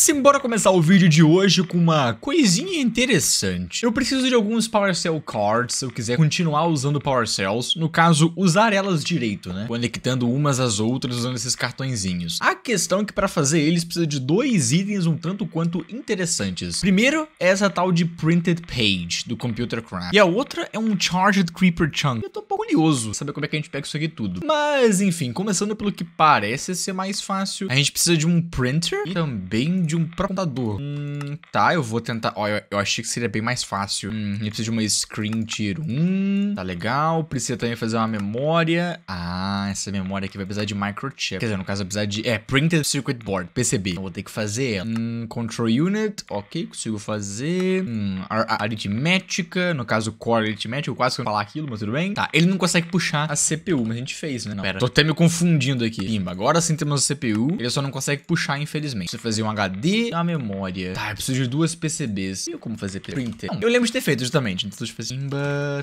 Simbora começar o vídeo de hoje com uma coisinha interessante. Eu preciso de alguns Power Cell Cards se eu quiser continuar usando Power Cells, no caso, usar elas direito, né? Conectando umas às outras usando esses cartõezinhos. A questão é que para fazer eles precisa de dois itens um tanto quanto interessantes. Primeiro é essa tal de Printed Page, do Computer Craft. E a outra é um Charged Creeper Chunk. Eu tô um pouco curioso saber como é que a gente pega isso aqui tudo. Mas enfim, começando pelo que parece ser mais fácil, a gente precisa de um printer e também de um computador. Hum, tá, eu vou tentar... Ó, eu, eu achei que seria bem mais fácil. Hum, eu preciso de uma screen tier 1. Tá legal. Precisa também fazer uma memória. Ah, essa memória aqui vai precisar de microchip. Quer dizer, no caso vai precisar de... É, printed circuit board, PCB. Então, eu vou ter que fazer Hum, control unit. Ok, consigo fazer. Hum, aritmética. No caso, core aritmética. Eu quase que falar aquilo, mas tudo bem. Tá, ele não consegue puxar a CPU, mas a gente fez, né? Não, pera. Tô até me confundindo aqui. Pimba, agora sim temos a CPU. Ele só não consegue puxar, infelizmente. Você fazer um HD HD a memória. Tá, eu preciso de duas PCBs. E como fazer printer? Não, eu lembro de ter feito, justamente. Então, tipo assim,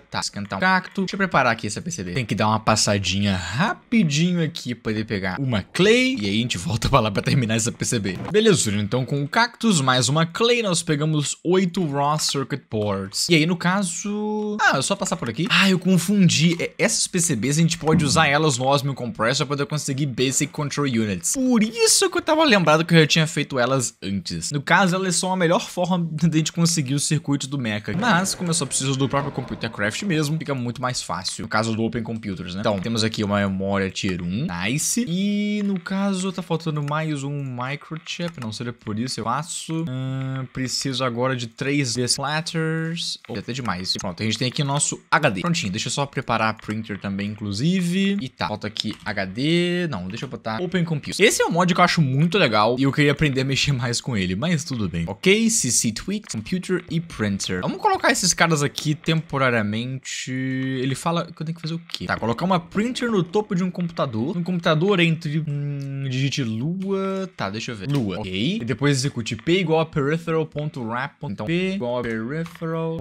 tá, esquentar um cacto. Deixa eu preparar aqui essa PCB. Tem que dar uma passadinha rapidinho aqui pra poder pegar uma clay. E aí a gente volta pra lá pra terminar essa PCB. Beleza, então com o cactus mais uma clay, nós pegamos oito raw circuit boards. E aí, no caso... Ah, é só passar por aqui? Ah, eu confundi. É, essas PCBs, a gente pode usar elas no Osmium Compressor pra poder conseguir Basic Control Units. Por isso que eu tava lembrado que eu já tinha feito elas antes. No caso, elas é são a melhor forma de a gente conseguir o circuito do mecha. Mas, como eu só preciso do próprio Computer Craft mesmo, fica muito mais fácil. No caso do Open Computers, né? Então, temos aqui uma memória Tier 1, nice. E, no caso, tá faltando mais um microchip, não seria por isso, eu faço. Ah, preciso agora de 3 splatters. Ou oh, até demais. Pronto, a gente tem aqui o nosso HD. Prontinho, deixa eu só preparar a printer também, inclusive. E tá, falta aqui HD. Não, deixa eu botar Open Computers Esse é um mod que eu acho muito legal e eu queria aprender a mexer mexer mais com ele, mas tudo bem. Ok, CC Tweak, Computer e Printer. Vamos colocar esses caras aqui temporariamente. Ele fala que eu tenho que fazer o quê? Tá, colocar uma printer no topo de um computador. Um computador entre... Hum, digite lua... Tá, deixa eu ver. Lua. Ok. E depois execute P igual a peripheral.wrap. Então, P igual a peripheral.wrap.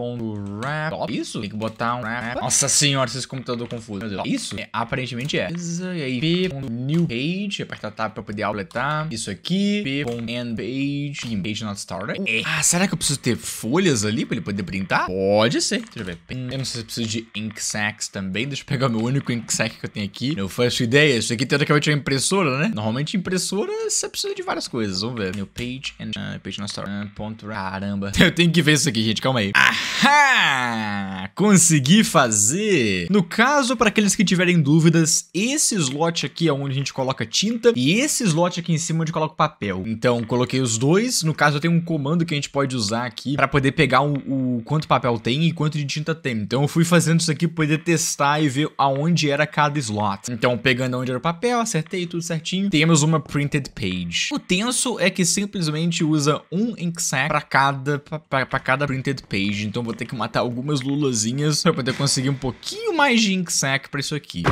Isso? Tem que botar um wrap. Nossa senhora, esse computador confuso. Meu Deus. Isso? É, aparentemente é. E aí, P.new Age. Apertar tab pra poder completar. Isso aqui. P.end Page. Page not started. É. Ah, será que eu preciso ter folhas ali pra ele poder printar? Pode ser. Deixa eu ver. Hum, eu não sei se eu preciso de ink sacs também. Deixa eu pegar o meu único ink sac que eu tenho aqui. Eu faço ideia. Isso aqui teoricamente é impressora, né? Normalmente impressora você precisa de várias coisas. Vamos ver. Meu page and uh, page not started. Uh, ah, ponto. Caramba. Eu tenho que ver isso aqui, gente. Calma aí. Ahá! Consegui fazer. No caso, para aqueles que tiverem dúvidas, esse slot aqui é onde a gente coloca tinta e esse slot aqui em cima é onde coloca papel. Então, coloquei coloquei os dois. No caso, eu tenho um comando que a gente pode usar aqui para poder pegar o, o, quanto papel tem e quanto de tinta tem. Então eu fui fazendo isso aqui para poder testar e ver aonde era cada slot. Então, pegando aonde era o papel, acertei tudo certinho. Temos uma printed page. O tenso é que simplesmente usa um ink sac para cada para cada printed page. Então vou ter que matar algumas lulazinhas para poder conseguir um pouquinho mais de ink sac para isso aqui.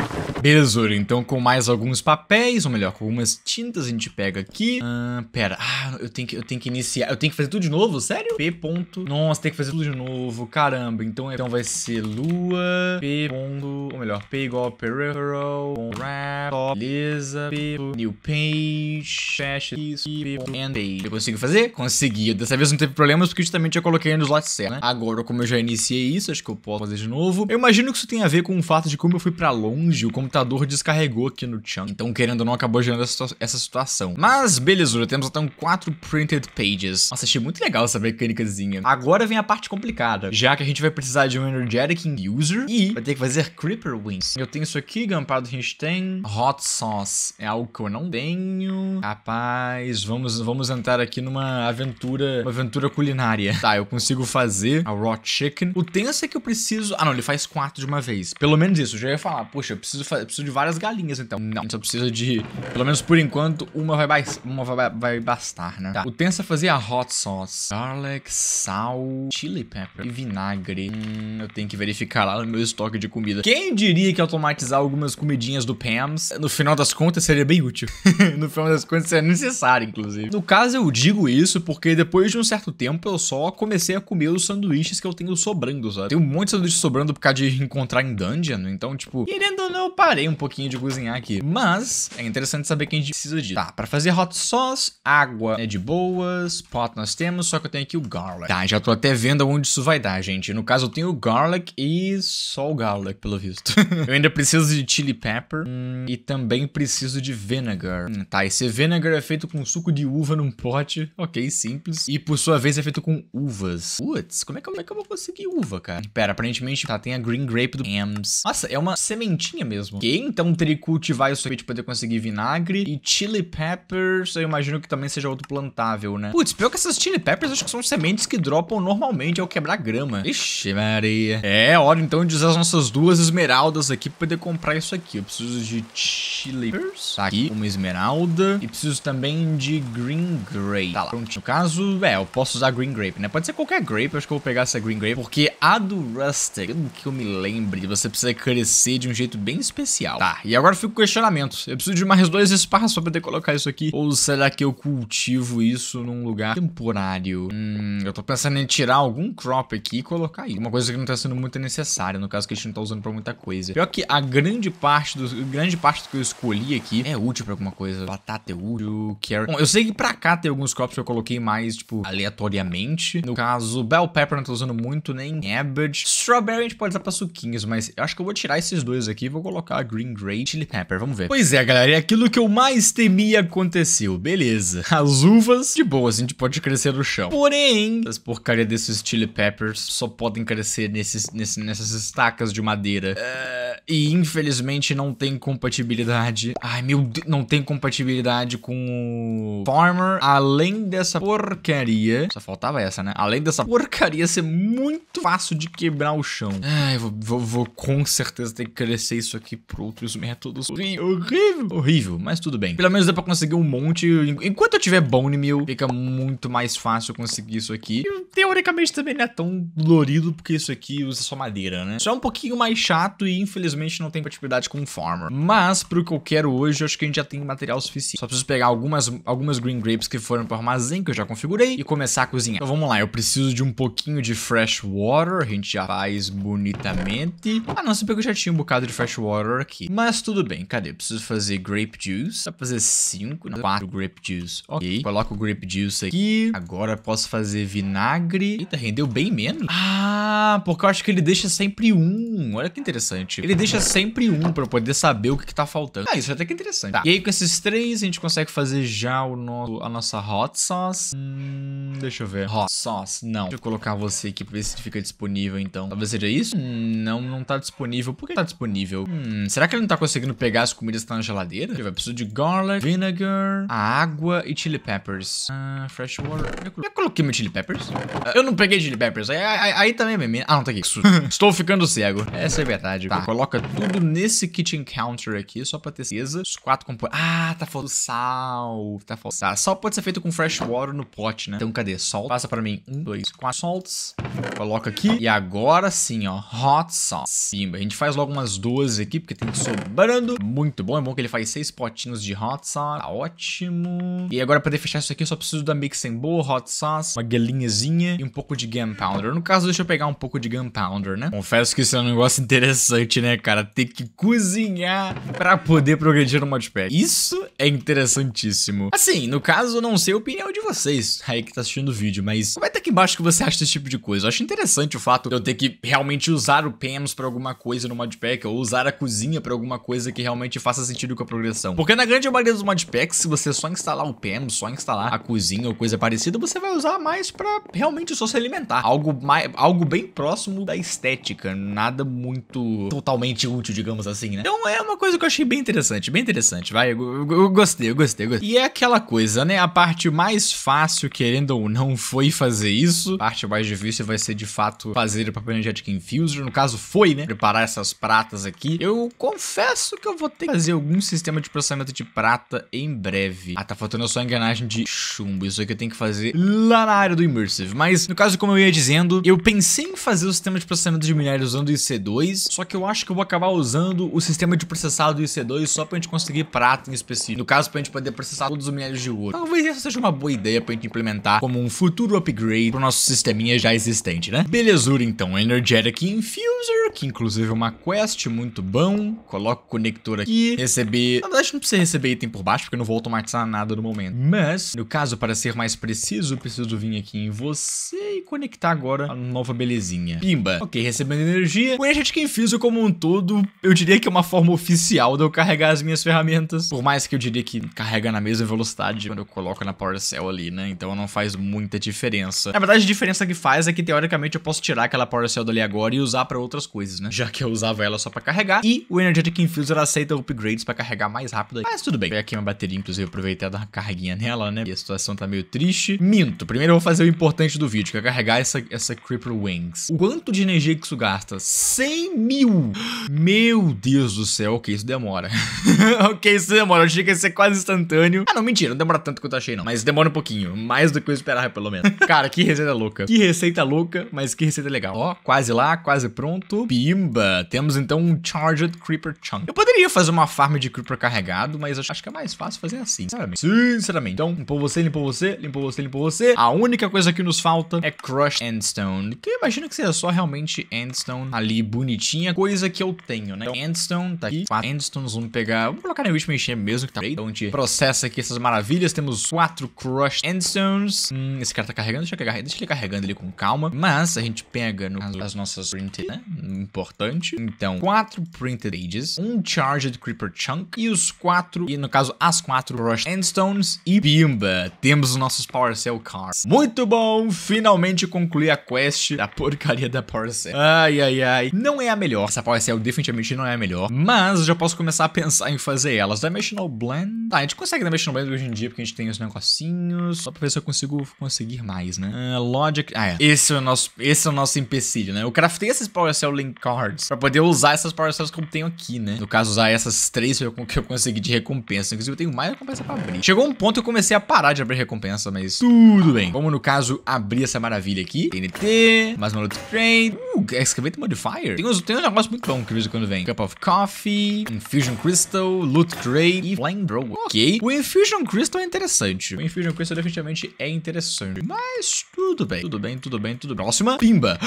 Beleza, então com mais alguns papéis, ou melhor, com algumas tintas a gente pega aqui. Ah, pera. Ah, ah, eu tenho que, eu tenho que iniciar. Eu tenho que fazer tudo de novo? Sério? P ponto. Nossa, tem que fazer tudo de novo. Caramba. Então, é, então vai ser lua. P ponto. Ou melhor, P igual peripheral. Wrap. Top. Beleza. P. New page. Fecha isso. P. And page. Eu consigo fazer? Consegui. Dessa vez não teve problemas porque justamente eu coloquei nos slot certo, né? Agora, como eu já iniciei isso, acho que eu posso fazer de novo. Eu imagino que isso tem a ver com o fato de como eu fui pra longe, o computador descarregou aqui no chunk. Então, querendo ou não, acabou gerando essa situação. Mas, beleza. Temos até um 4 quatro printed pages. Nossa, achei muito legal essa mecânicazinha. Agora vem a parte complicada, já que a gente vai precisar de um Energetic User e vai ter que fazer Creeper Wings. Eu tenho isso aqui, Gampado a gente tem. Hot Sauce é algo que eu não tenho. Rapaz, vamos, vamos entrar aqui numa aventura, uma aventura culinária. Tá, eu consigo fazer a Raw Chicken. O tenso é que eu preciso... Ah, não, ele faz quatro de uma vez. Pelo menos isso, eu já ia falar, poxa, eu preciso, eu preciso de várias galinhas, então. Não, só precisa de, pelo menos por enquanto, uma vai, ba... uma vai, vai bastante gostar, né? Tá. O Tensa fazia hot sauce, garlic, sal, chili pepper e vinagre. Hum, eu tenho que verificar lá no meu estoque de comida. Quem diria que automatizar algumas comidinhas do Pam's, no final das contas, seria bem útil. no final das contas, seria necessário, inclusive. No caso, eu digo isso porque depois de um certo tempo, eu só comecei a comer os sanduíches que eu tenho sobrando, sabe? Tem um monte de sanduíche sobrando por causa de encontrar em dungeon, então, tipo, querendo ou não, eu parei um pouquinho de cozinhar aqui. Mas, é interessante saber quem a gente precisa disso. Tá, pra fazer hot sauce, água água é de boas, pot nós temos, só que eu tenho aqui o garlic. Tá, já tô até vendo onde isso vai dar, gente. No caso, eu tenho o garlic e só o garlic, pelo visto. eu ainda preciso de chili pepper hum, e também preciso de vinegar. Hum, tá, esse vinegar é feito com suco de uva num pote, ok, simples. E por sua vez é feito com uvas. Putz, como é que, como é que eu vou conseguir uva, cara? Pera, aparentemente, tá, tem a green grape do Ams. Nossa, é uma sementinha mesmo. Ok, então teria que cultivar isso aqui pra poder conseguir vinagre e chili pepper, eu imagino que também seja outro plantável, né? Putz, pior que essas chili peppers acho que são sementes que dropam normalmente ao é quebrar grama. Ixi, Maria. É, hora então de usar as nossas duas esmeraldas aqui pra poder comprar isso aqui. Eu preciso de chili peppers. Tá aqui, uma esmeralda. E preciso também de green grape. Tá lá, prontinho. No caso, é, eu posso usar green grape, né? Pode ser qualquer grape, eu acho que eu vou pegar essa green grape. Porque a do Rustic, que eu me lembre, você precisa crescer de um jeito bem especial. Tá, e agora fico com questionamento. Eu preciso de mais dois espaços pra poder colocar isso aqui. Ou será que eu cultivo? isso num lugar temporário. Hum, eu tô pensando em tirar algum crop aqui e colocar aí. Uma coisa que não tá sendo muito necessária, no caso que a gente não tá usando pra muita coisa. Pior que a grande parte do grande parte do que eu escolhi aqui é útil pra alguma coisa. Batata é útil, carrot... Bom, eu sei que pra cá tem alguns crops que eu coloquei mais, tipo, aleatoriamente. No caso, bell pepper não tô usando muito, nem cabbage. Strawberry a gente pode usar pra suquinhos, mas eu acho que eu vou tirar esses dois aqui e vou colocar green grape chili pepper, vamos ver. Pois é, galera, é aquilo que eu mais temia aconteceu. Beleza, as uvas, de boa, a gente pode crescer no chão. Porém, as porcaria desses chili peppers só podem crescer nesses, nesse, nessas estacas de madeira. Uh, e infelizmente não tem compatibilidade. Ai meu Deus, não tem compatibilidade com o Farmer. Além dessa porcaria, só faltava essa, né? Além dessa porcaria ser muito fácil de quebrar o chão. Ai, vou, vou, vou com certeza ter que crescer isso aqui por outros métodos. Horrível, horrível, mas tudo bem. Pelo menos dá pra conseguir um monte. Enquanto eu tiver bone meal, fica muito mais fácil conseguir isso aqui. E teoricamente também não é tão dolorido, porque isso aqui usa só madeira, né? Só é um pouquinho mais chato e infelizmente não tem compatibilidade com o Farmer. Mas pro que eu quero hoje, eu acho que a gente já tem material suficiente. Só preciso pegar algumas, algumas Green Grapes que foram pro armazém, que eu já configurei, e começar a cozinhar. Então vamos lá, eu preciso de um pouquinho de fresh water, a gente já faz bonitamente. Ah não, se eu já tinha um bocado de fresh water aqui. Mas tudo bem, cadê? preciso fazer grape juice, dá pra fazer 5, 4 grape juice, ok. Coloco o grape juice aqui. Agora posso fazer vinagre. Eita, rendeu bem menos. Ah, porque eu acho que ele deixa sempre um. Olha que interessante. Ele deixa sempre um pra eu poder saber o que, que tá faltando. Ah, isso até tá que interessante. Tá. E aí com esses três a gente consegue fazer já o nosso, a nossa hot sauce. Hum, deixa eu ver. Hot sauce, não. Deixa eu colocar você aqui pra ver se fica disponível então. Talvez seja isso? Hum, não, não tá disponível. Por que tá disponível? Hum, será que ele não tá conseguindo pegar as comidas que tá na geladeira? Deixa eu preciso de garlic, vinegar, a água e chili peppers. Uh, fresh water. Eu, coloquei meu chili peppers. Uh, eu não peguei chili peppers. Aí, aí, aí também mesmo. Ah, não, tá aqui. Estou ficando cego. Essa é verdade. Tá, coloca tudo nesse kitchen counter aqui, só pra ter certeza. Os quatro componentes. Ah, tá faltando sal. Tá faltando sal. Sal pode ser feito com fresh water no pote, né? Então, cadê? sal? Passa pra mim. Um, dois, quatro. Salts. Coloca aqui. E agora sim, ó. Hot sauce. Pimba. A gente faz logo umas 12 aqui, porque tem sobrando. Muito bom. É bom que ele faz seis potinhos de hot sauce. Tá ótimo. E agora, pra poder fechar isso aqui, eu só preciso da mix em boa hot sauce, uma galinhazinha e um pouco de gunpowder. No caso, deixa eu pegar um pouco de gunpowder, né? Confesso que isso é um negócio interessante, né, cara? Ter que cozinhar pra poder progredir no modpad. Isso é interessantíssimo. Assim, no caso, eu não sei a opinião de vocês aí que tá assistindo o vídeo, mas comenta aqui embaixo o que você acha desse tipo de coisa. Eu acho interessante o fato de eu ter que realmente usar o PEMS pra alguma coisa no modpack, ou usar a cozinha pra alguma coisa que realmente faça sentido com a progressão. Porque na grande maioria dos modpacks, se você só instalar o PEMS, só instalar a cozinha ou coisa parecida, você vai usar mais pra realmente só se alimentar. Algo, mais, algo bem próximo da estética, nada muito totalmente útil, digamos assim, né? Então é uma coisa que eu achei bem interessante, bem interessante, vai, eu, eu, eu gostei, eu gostei, eu gostei. E é aquela coisa, né, a parte mais fácil, querendo ou não, foi fazer isso, a parte mais difícil vai vai ser de fato fazer o papel energético infuser. No caso, foi, né? Preparar essas pratas aqui. Eu confesso que eu vou ter que fazer algum sistema de processamento de prata em breve. Ah, tá faltando só a engrenagem de chumbo. Isso aqui eu tenho que fazer lá na área do Immersive. Mas, no caso, como eu ia dizendo, eu pensei em fazer o sistema de processamento de minério usando o IC2, só que eu acho que eu vou acabar usando o sistema de processado do IC2 só pra gente conseguir prata em específico. No caso, pra gente poder processar todos os minérios de ouro. Talvez essa seja uma boa ideia pra gente implementar como um futuro upgrade pro nosso sisteminha já existente resistente, né? Belezura então, Energetic Infuser, que inclusive é uma quest, muito bom. Coloco o conector aqui, receber... Na verdade não precisa receber item por baixo, porque eu não vou automatizar nada no momento. Mas, no caso, para ser mais preciso, preciso vir aqui em você e conectar agora a nova belezinha. Pimba. Ok, recebendo energia. O Energetic Infuser como um todo, eu diria que é uma forma oficial de eu carregar as minhas ferramentas. Por mais que eu diria que carrega na mesma velocidade quando eu coloco na Power Cell ali, né? Então não faz muita diferença. Na verdade, a diferença que faz é que teoricamente eu posso tirar aquela Power Cell dali agora e usar para outras coisas, né? Já que eu usava ela só para carregar. E o Energetic Infuser aceita upgrades para carregar mais rápido. Mas tudo bem. Peguei aqui uma bateria, inclusive, aproveitar dar uma nela, né? E a situação tá meio triste. Minto. Primeiro eu vou fazer o importante do vídeo, que é carregar essa, essa Creeper Wings. O quanto de energia que isso gasta? 100 mil! Meu Deus do céu. Ok, isso demora. ok, isso demora. Eu achei que ia ser quase instantâneo. Ah, não, mentira. Não demora tanto quanto eu achei, não. Mas demora um pouquinho. Mais do que eu esperava, pelo menos. Cara, que receita louca. Que receita louca mas que receita legal. Ó, quase lá, quase pronto. Pimba! Temos então um Charged Creeper Chunk. Eu poderia fazer uma farm de Creeper carregado, mas acho que é mais fácil fazer assim, sinceramente. Sinceramente. Então, limpou você, limpou você, limpou você, limpou você. A única coisa que nos falta é Crushed Endstone, que eu imagino que seja só realmente Endstone ali bonitinha, coisa que eu tenho, né? Então, endstone tá aqui, quatro Endstones, vamos pegar, vamos colocar na Witch machine mesmo, que tá aí, então a gente processa aqui essas maravilhas. Temos quatro Crushed Endstones. Hum, esse cara tá carregando, deixa eu carregar, deixa ele carregando ele com calma mas a gente pega no, as, nossas printed, né? Importante. Então, quatro printed ages, um charged creeper chunk e os quatro, e no caso, as quatro rush endstones e bimba, temos os nossos power cell cars. Muito bom, finalmente concluí a quest da porcaria da power cell. Ai, ai, ai. Não é a melhor, essa power cell definitivamente não é a melhor, mas já posso começar a pensar em fazer elas. Dimensional Blend, tá, a gente consegue Dimensional Blend hoje em dia porque a gente tem os negocinhos, só pra ver se eu consigo conseguir mais, né? Uh, logic, ah é, esse é o nosso, esse é o nosso empecilho, né? Eu craftei esses Cell Link Cards pra poder usar essas que como tenho aqui, né? No caso, usar essas três que eu consegui de recompensa. Inclusive, eu tenho mais recompensa pra abrir. Chegou um ponto que eu comecei a parar de abrir recompensa, mas tudo bem. Vamos, no caso, abrir essa maravilha aqui. TNT, mais uma Loot Crate. Uh, Excavate Modifier. Tem uns, tem um negócio muito bom que de vez em quando vem. Cup of Coffee, Infusion Crystal, Loot Crate e Flame Bro. Ok. O Infusion Crystal é interessante. O Infusion Crystal definitivamente é interessante. Mas tudo bem, tudo bem, tudo bem, tudo tudo próxima. Pimba.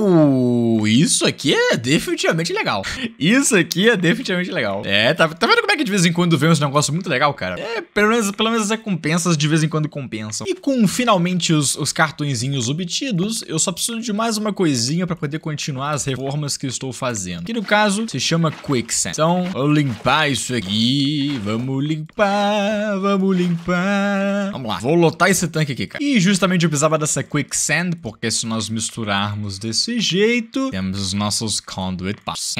Uh, isso aqui é definitivamente legal. Isso aqui é definitivamente legal. É, tá, tá vendo como é que de vez em quando vem uns negócios muito legal, cara? É, pelo menos, pelo menos as recompensas de vez em quando compensam. E com finalmente os, os cartõezinhos obtidos, eu só preciso de mais uma coisinha pra poder continuar as reformas que estou fazendo. Que no caso, se chama Quicksand. Então, vou limpar isso aqui. Vamos limpar, vamos limpar. Vamos lá, vou lotar esse tanque aqui, cara. E justamente eu precisava dessa Quicksand porque se nós misturarmos desse jeito, temos os nossos Conduit Pipes.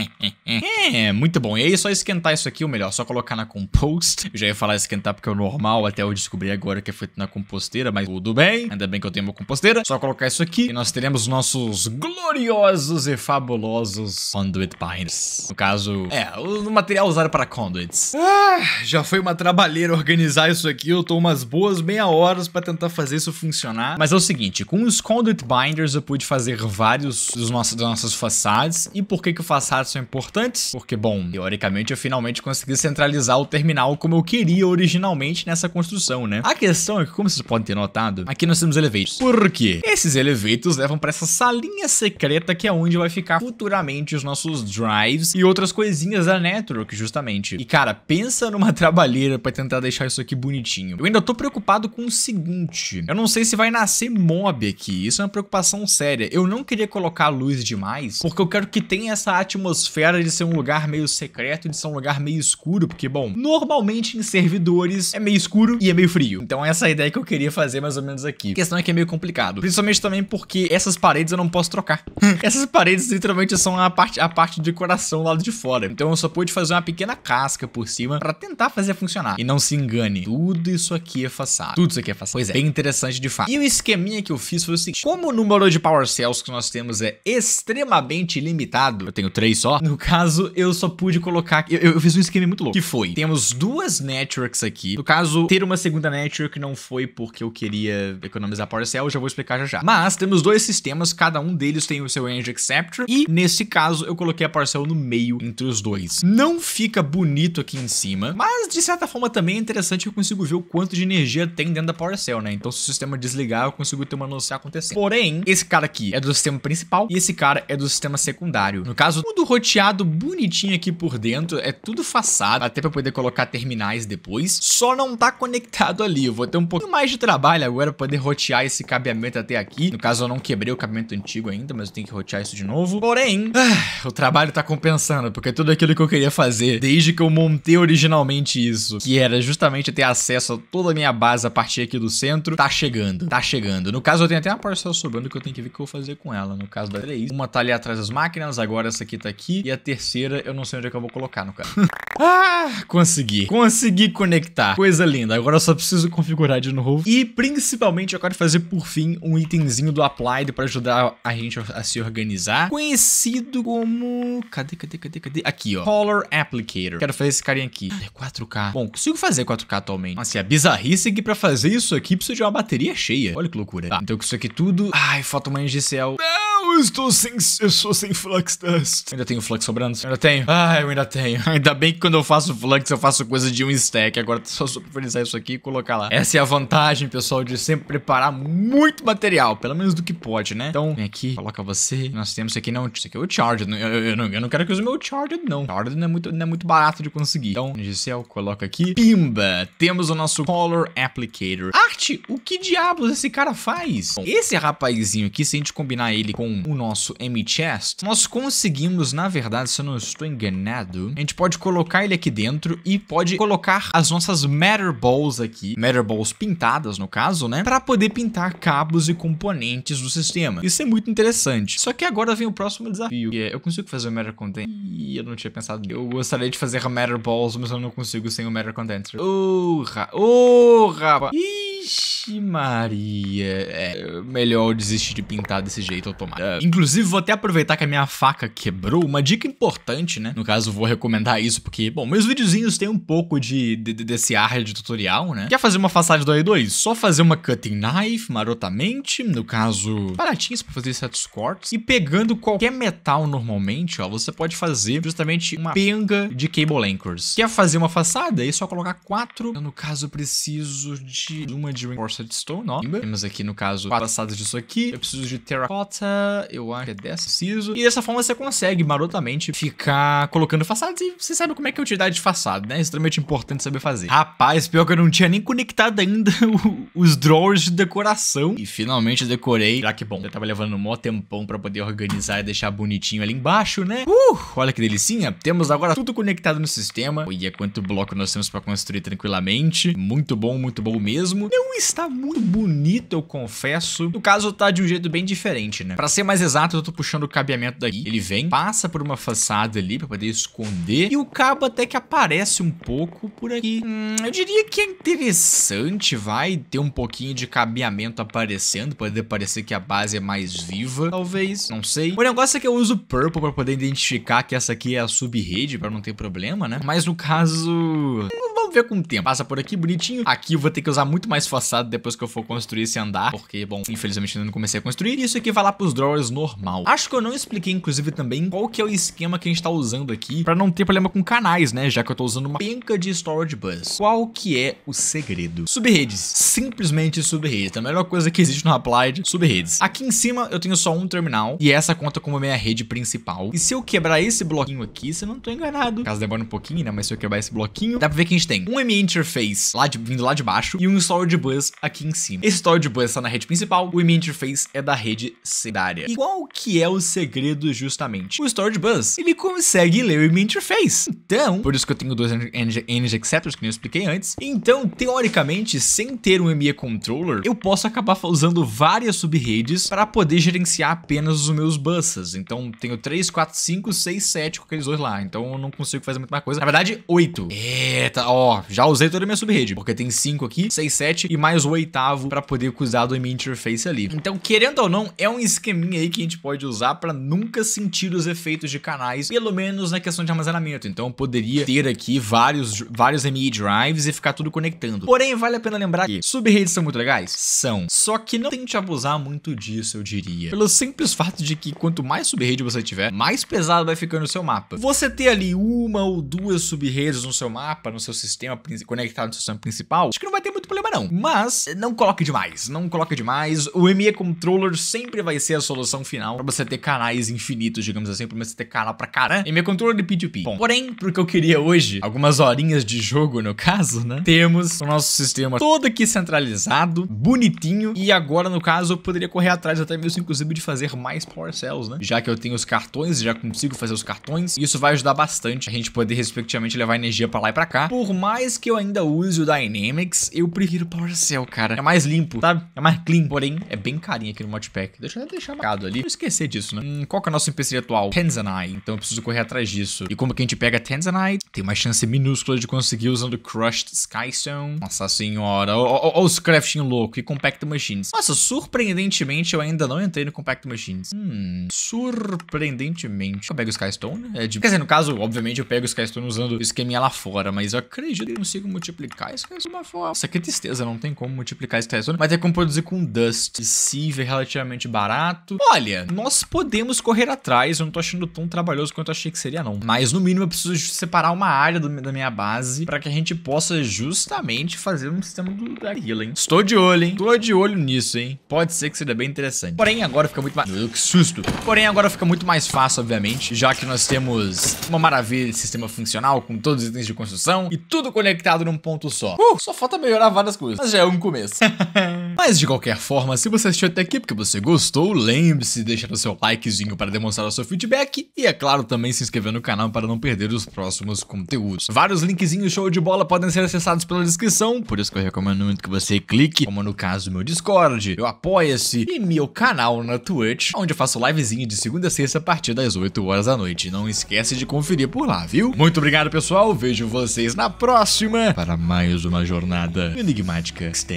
é, muito bom. E aí, só esquentar isso aqui, ou melhor, só colocar na compost. Eu já ia falar esquentar porque é o normal, até eu descobri agora que é feito na composteira, mas tudo bem. Ainda bem que eu tenho uma composteira. Só colocar isso aqui e nós teremos nossos gloriosos e fabulosos Conduit Pipes. No caso, é, o material usado para Conduits. Ah, já foi uma trabalheira organizar isso aqui. Eu tô umas boas meia horas para tentar fazer isso funcionar. Mas é o seguinte, com os Conduit Binders eu pude fazer vários dos nossos, das nossas façades. E por que, que façades são importantes? Porque, bom, teoricamente eu finalmente consegui centralizar o terminal como eu queria originalmente nessa construção, né? A questão é que, como vocês podem ter notado, aqui nós temos elevators. Por quê? Esses elevators levam para essa salinha secreta que é onde vai ficar futuramente os nossos drives e outras coisinhas da Network, justamente. E, cara, pensa numa trabalheira para tentar deixar isso aqui bonitinho. Eu ainda tô preocupado com o seguinte. Eu não sei se vai nascer mob aqui. Isso é uma preocupação séria. Eu não queria colocar luz demais, porque eu quero que tenha essa atmosfera de ser um lugar meio secreto, de ser um lugar meio escuro, porque, bom, normalmente em servidores é meio escuro e é meio frio. Então essa é a ideia que eu queria fazer mais ou menos aqui. A questão é que é meio complicado. Principalmente também porque essas paredes eu não posso trocar. essas paredes literalmente são a parte, a parte de coração lá de fora. Então eu só pude fazer uma pequena casca por cima pra tentar fazer funcionar. E não se engane, tudo isso aqui é façado. Tudo isso aqui é façado. Pois é, bem interessante de fato. E o esqueminha que eu fiz foi o seguinte: como o número de Power Cells que nós temos é extremamente limitado, eu tenho três só, no caso, eu só pude colocar. Eu, eu fiz um esquema muito louco. Que foi: temos duas networks aqui. No caso, ter uma segunda network não foi porque eu queria economizar Power Cell, já vou explicar já já. Mas temos dois sistemas, cada um deles tem o seu Range Acceptor, e nesse caso eu coloquei a Power Cell no meio entre os dois. Não fica bonito aqui em cima, mas de certa forma também é interessante que eu consigo ver o quanto de energia tem dentro da Power Cell, né? Então se o sistema desligar, eu consigo ter uma noção acontecendo. Porém, esse cara aqui é do sistema principal e esse cara é do sistema secundário. No caso, tudo roteado bonitinho aqui por dentro, é tudo façado, até pra poder colocar terminais depois, só não tá conectado ali. Eu vou ter um pouquinho mais de trabalho agora pra poder rotear esse cabeamento até aqui. No caso, eu não quebrei o cabeamento antigo ainda, mas eu tenho que rotear isso de novo. Porém, ah, o trabalho tá compensando, porque tudo aquilo que eu queria fazer, desde que eu montei originalmente isso, que era justamente ter acesso a toda a minha base a partir aqui do centro, tá chegando, tá chegando. No caso, eu tenho até uma parcela sobrando que eu tenho que ver o que eu vou fazer com ela. No caso da três, uma tá ali atrás das máquinas, agora essa aqui tá aqui. E a terceira, eu não sei onde é que eu vou colocar no caso. ah, consegui. Consegui conectar. Coisa linda. Agora eu só preciso configurar de novo. E principalmente eu quero fazer por fim um itemzinho do Applied pra ajudar a gente a se organizar. Conhecido como... Cadê, cadê, cadê, cadê? Aqui, ó. Color Applicator. Quero fazer esse carinha aqui. É 4K. Bom, consigo fazer 4K atualmente. Mas assim, é a bizarrice que pra fazer isso aqui precisa de uma bateria cheia. Olha que loucura. Tá, então isso aqui tudo. Ai, falta uma NGCL. Não, eu estou sem... Eu sou sem flux dust. ainda tenho flux sobrando? ainda tenho? Ai, ah, eu ainda tenho. Ainda bem que quando eu faço flux, eu faço coisa de um stack. Agora só supervisar isso aqui e colocar lá. Essa é a vantagem, pessoal, de sempre preparar muito material. Pelo menos do que pode, né? Então, vem aqui, coloca você. Nós temos aqui, não. Isso aqui é o charged. Eu, eu, eu, não, eu não quero que use meu charged, não. Charged não é muito, não é muito barato de conseguir. Então, NGCL, coloca aqui. Pimba! Temos o nosso color applicator. Arte, o que diabos esse cara faz? Bom, esse rapazinho aqui, se a gente combinar ele com o nosso M-Chest, nós conseguimos, na verdade, se eu não estou enganado, a gente pode colocar ele aqui dentro e pode colocar as nossas Matter Balls aqui, Matter Balls pintadas, no caso, né? Pra poder pintar cabos e componentes do sistema. Isso é muito interessante. Só que agora vem o próximo desafio, que é, eu consigo fazer o Matter Content? Ih, eu não tinha pensado. Eu gostaria de fazer Matter Balls, mas eu não consigo sem o Matter Content. Ô, oh, oh, Ih! Vixe Maria. É melhor eu desistir de pintar desse jeito automático. É. inclusive, vou até aproveitar que a minha faca quebrou. Uma dica importante, né? No caso, vou recomendar isso porque, bom, meus videozinhos têm um pouco de, de desse ar de tutorial, né? Quer fazer uma façade do R2? Só fazer uma cutting knife marotamente, no caso, baratinhas pra fazer certos cortes. E pegando qualquer metal normalmente, ó, você pode fazer justamente uma penga de cable anchors. Quer fazer uma façada? É só colocar quatro. Eu, no caso, preciso de uma de Reinforced Stone, ó. Temos aqui, no caso, quatro disso aqui. Eu preciso de terracota, eu acho que é dessa, preciso. E dessa forma você consegue marotamente ficar colocando façadas e você sabe como é que é a utilidade de façada, né? É extremamente importante saber fazer. Rapaz, pior que eu não tinha nem conectado ainda os drawers de decoração. E finalmente decorei. Já que, bom, eu tava levando um mó tempão pra poder organizar e deixar bonitinho ali embaixo, né? Uh, olha que delicinha. Temos agora tudo conectado no sistema. Olha quanto bloco nós temos pra construir tranquilamente. Muito bom, muito bom mesmo. Meu não está muito bonito, eu confesso. No caso, tá de um jeito bem diferente, né? Pra ser mais exato, eu tô puxando o cabeamento daqui. Ele vem, passa por uma façada ali pra poder esconder. E o cabo até que aparece um pouco por aqui. Hum, eu diria que é interessante, vai, ter um pouquinho de cabeamento aparecendo. Poder parecer que a base é mais viva, talvez. Não sei. O negócio é que eu uso purple pra poder identificar que essa aqui é a sub-rede, pra não ter problema, né? Mas no caso... Não Vamos ver com o tempo. Passa por aqui bonitinho. Aqui eu vou ter que usar muito mais forçado depois que eu for construir esse andar, porque, bom, infelizmente ainda não comecei a construir. Isso aqui vai lá pros drawers normal. Acho que eu não expliquei, inclusive, também qual que é o esquema que a gente tá usando aqui pra não ter problema com canais, né? Já que eu tô usando uma penca de storage bus. Qual que é o segredo? Subredes. Simplesmente subredes. É a melhor coisa que existe no Applied, subredes. Aqui em cima eu tenho só um terminal e essa conta como minha rede principal. E se eu quebrar esse bloquinho aqui, se eu não tô enganado, caso demore um pouquinho, né? Mas se eu quebrar esse bloquinho, dá pra ver que a gente tem tem tipo um ME Interface lá de, vindo lá de baixo e um Storage Bus aqui em cima. Esse Storage Bus está na rede principal, o ME Interface é da rede secundária. E qual que é o segredo justamente? O Storage Bus, ele consegue ler o ME Interface. Então, por isso que eu tenho dois Energy Acceptors, que nem eu expliquei antes. Então, teoricamente, sem ter um ME Controller, eu posso acabar usando várias subredes para poder gerenciar apenas os meus buses. Então, tenho 3, 4, 5, 6, 7 com aqueles dois lá. Então, eu não consigo fazer muita coisa. Na verdade, 8. Eita, é, tá, ó, já usei toda a minha subrede, porque tem 5 aqui, 6, 7 e mais o oitavo para poder usar do minha interface ali. Então, querendo ou não, é um esqueminha aí que a gente pode usar para nunca sentir os efeitos de canais, pelo menos na questão de armazenamento. Então, poderia ter aqui vários, vários MI drives e ficar tudo conectando. Porém, vale a pena lembrar que subredes são muito legais? São. Só que não tente abusar muito disso, eu diria. Pelo simples fato de que quanto mais subrede você tiver, mais pesado vai ficando o seu mapa. Você ter ali uma ou duas subredes no seu mapa, no seu sistema, sistema conectado no sistema principal, acho que não vai ter muito problema não. Mas não coloque demais, não coloque demais. O ME Controller sempre vai ser a solução final para você ter canais infinitos, digamos assim, para você ter canal para caramba ME Controller de P2P. Bom, porém, porque eu queria hoje, algumas horinhas de jogo no caso, né? Temos o nosso sistema todo aqui centralizado, bonitinho, e agora no caso eu poderia correr atrás até mesmo inclusive de fazer mais Power Cells, né? Já que eu tenho os cartões, já consigo fazer os cartões, e isso vai ajudar bastante a gente poder respectivamente levar energia para lá e para cá. Por mais mais que eu ainda use o Dynamics, eu prefiro o PowerShell, cara. É mais limpo, sabe? É mais clean. Porém, é bem carinho aqui no Modpack. Deixa eu deixar marcado ali. Não esquecer disso, né? Hum, qual que é o nosso empecilho atual? Tanzanite. Então eu preciso correr atrás disso. E como que a gente pega Tanzanite? Tem uma chance minúscula de conseguir usando Crushed Skystone. Nossa senhora. Olha os crafting louco. E Compact Machines. Nossa, surpreendentemente eu ainda não entrei no Compact Machines. Hum, surpreendentemente. Eu pego o Skystone. Né? É de... Quer dizer, no caso, obviamente eu pego o Skystone usando o esqueminha lá fora. Mas eu acredito eu não eu consigo multiplicar isso, é uma forma. que é tristeza, não tem como multiplicar esse tesouro. Tá Mas é como produzir com Dust. Sieve relativamente barato. Olha, nós podemos correr atrás. Eu não tô achando tão trabalhoso quanto eu achei que seria, não. Mas no mínimo eu preciso separar uma área do, da minha base para que a gente possa justamente fazer um sistema do Dark hein? Estou de olho, hein? Estou de olho nisso, hein? Pode ser que seja bem interessante. Porém, agora fica muito mais... Que susto! Porém, agora fica muito mais fácil, obviamente, já que nós temos uma maravilha de sistema funcional com todos os itens de construção e tudo tudo conectado num ponto só. Uh, só falta melhorar várias coisas, mas já é um começo. Mas de qualquer forma, se você assistiu até aqui porque você gostou, lembre-se de deixar o seu likezinho para demonstrar o seu feedback e, é claro, também se inscrever no canal para não perder os próximos conteúdos. Vários linkzinhos show de bola podem ser acessados pela descrição, por isso que eu recomendo muito que você clique, como no caso meu Discord, eu apoia-se e meu canal na Twitch, onde eu faço livezinho de segunda a sexta a partir das 8 horas da noite. Não esquece de conferir por lá, viu? Muito obrigado, pessoal. Vejo vocês na próxima para mais uma jornada enigmática.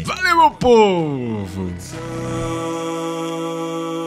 Valeu, meu povo! Oh.